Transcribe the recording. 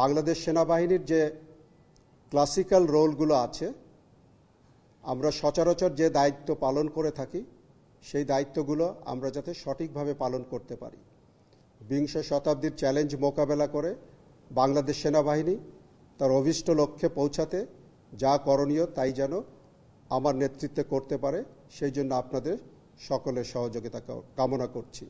বাংলাদেশ সেনাবাহিনীর যে ক্লাসিক্যাল রোলগুলো আছে আমরা সচরাচর যে দায়িত্ব পালন করে থাকি সেই দায়িত্বগুলো আমরা যাতে সঠিকভাবে পালন করতে পারি বিংশ শতাব্দীর চ্যালেঞ্জ মোকাবেলা করে বাংলাদেশ সেনাবাহিনী তার অভিষ্ট লক্ষ্যে পৌঁছাতে যা করণীয় তাই যেন আমার নেতৃত্বে করতে পারে সেই জন্য আপনাদের সকলের সহযোগিতা কামনা করছি